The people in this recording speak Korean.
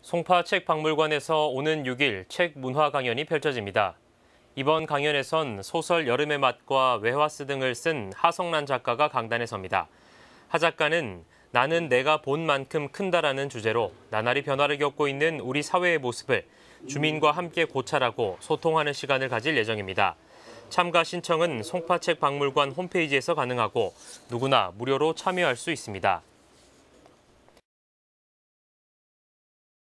송파 책박물관에서 오는 6일 책 문화 강연이 펼쳐집니다. 이번 강연에선 소설 여름의 맛과 외화스 등을 쓴 하성란 작가가 강단에 섭니다. 하 작가는 나는 내가 본 만큼 큰다라는 주제로 나날이 변화를 겪고 있는 우리 사회의 모습을 주민과 함께 고찰하고 소통하는 시간을 가질 예정입니다. 참가 신청은 송파책박물관 홈페이지에서 가능하고 누구나 무료로 참여할 수 있습니다.